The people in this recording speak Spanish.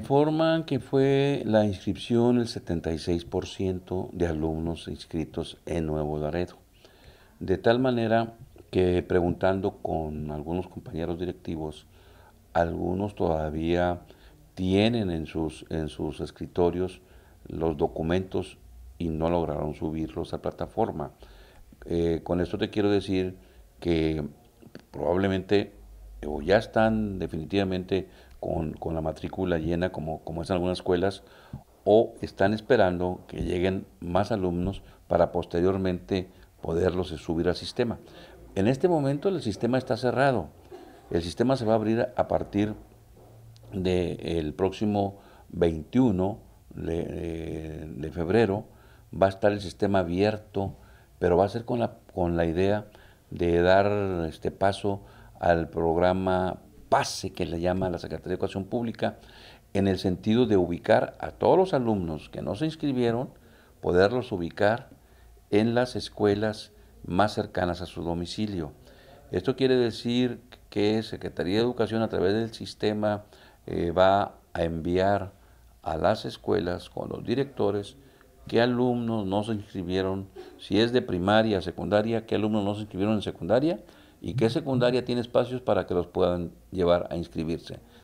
informan que fue la inscripción el 76% de alumnos inscritos en Nuevo Laredo. De tal manera que preguntando con algunos compañeros directivos, algunos todavía tienen en sus, en sus escritorios los documentos y no lograron subirlos a plataforma. Eh, con esto te quiero decir que probablemente o ya están definitivamente con, con, la matrícula llena, como, como es en algunas escuelas, o están esperando que lleguen más alumnos para posteriormente poderlos subir al sistema. En este momento el sistema está cerrado. El sistema se va a abrir a partir del próximo 21 de, febrero. Va a estar el sistema abierto, pero va a ser con la, con la idea de dar este paso al programa pase que le llama la Secretaría de Educación Pública, en el sentido de ubicar a todos los alumnos que no se inscribieron, poderlos ubicar en las escuelas más cercanas a su domicilio. Esto quiere decir que Secretaría de Educación a través del sistema eh, va a enviar a las escuelas con los directores qué alumnos no se inscribieron, si es de primaria, secundaria, qué alumnos no se inscribieron en secundaria y qué secundaria tiene espacios para que los puedan llevar a inscribirse.